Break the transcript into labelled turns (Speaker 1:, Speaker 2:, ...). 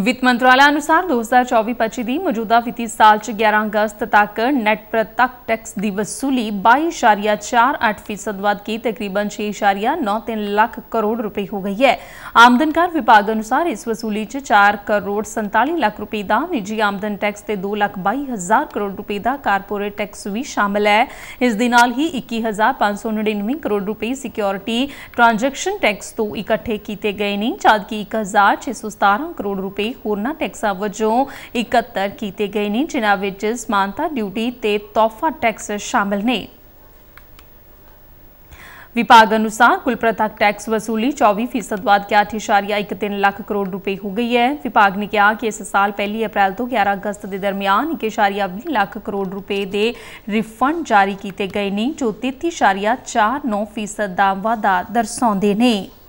Speaker 1: ਵਿੱਤ ਮੰਤਰਾਲਾ ਅਨੁਸਾਰ 2024-25 ਦੀ ਮੌਜੂਦਾ ਵਿੱਤੀ ਸਾਲ 'ਚ 11 ਅਗਸਤ ਤੱਕ ਨੈਟ ਪ੍ਰਤੱਖ ਟੈਕਸ ਦੀ ਵਸੂਲੀ 22.48% ਵੱਧ ਕੇ ਤਕਰੀਬਨ 6.93 ਲੱਖ ਕਰੋੜ ਰੁਪਏ ਹੋ ਗਈ ਹੈ ਆਮਦਨ ਕਰ ਵਿਭਾਗ ਅਨੁਸਾਰ ਇਸ ਵਸੂਲੀ 'ਚ 4 ਕਰੋੜ 47 ਲੱਖ ਰੁਪਏ ਦਾ ਨਿੱਜੀ ਆਮਦਨ ਟੈਕਸ ਤੇ 2 ਲੱਖ 22 ਹਜ਼ਾਰ ਕਰੋੜ ਰੁਪਏ ਦਾ ਕਾਰਪੋਰੇਟ ਟੈਕਸ ਵੀ ਸ਼ਾਮਲ ਹੈ ਇਸ ਦੇ ਨਾਲ ਹੀ 21599 ਕਰੋੜ ਰੁਪਏ ਸਿਕਿਉਰਿਟੀ ਟ੍ਰਾਂਜੈਕਸ਼ਨ ਟੈਕਸ ਤੋਂ ਇਕੱਠੇ ਕੀਤੇ ਗਏ ਨੇ ਜਦਕਿ 1617 ਕਰੋੜ ਰੁਪਏ ਤੇ ਹੋਰਨਾ ਟੈਕਸਾਂ ਵਜੋਂ 71 ਕੀਤੇ ਗਏ ਨੇ ਜਿਨ੍ਹਾਂ ਵਿੱਚ ਸਮਾਨਤਾ ਡਿਊਟੀ ਤੇ ਤੋਹਫਾ ਟੈਕਸ ਸ਼ਾਮਲ ਨੇ ਵਿਭਾਗ ਅਨੁਸਾਰ ਕੁੱਲ ਪ੍ਰਤੱਖ ਟੈਕਸ ਵਸੂਲੀ 24% ਵਾਧ ਕੇ 8.13 ਲੱਖ ਕਰੋੜ ਰੁਪਏ ਹੋ ਗਈ ਹੈ ਵਿਭਾਗ ਨੇ ਕਿਹਾ ਕਿ ਇਸ ਸਾਲ 1 ਅਪ੍ਰੈਲ ਤੋਂ 11 ਅਗਸਤ ਦੇ ਦਰਮਿਆਨ 1.2 ਲੱਖ ਕਰੋੜ ਰੁਪਏ ਦੇ ਰਿਫੰਡ ਜਾਰੀ ਕੀਤੇ ਗਏ ਨੇ ਜੋ 33.49% ਦਾ ਵਾਧਾ ਦਰਸਾਉਂਦੇ ਨੇ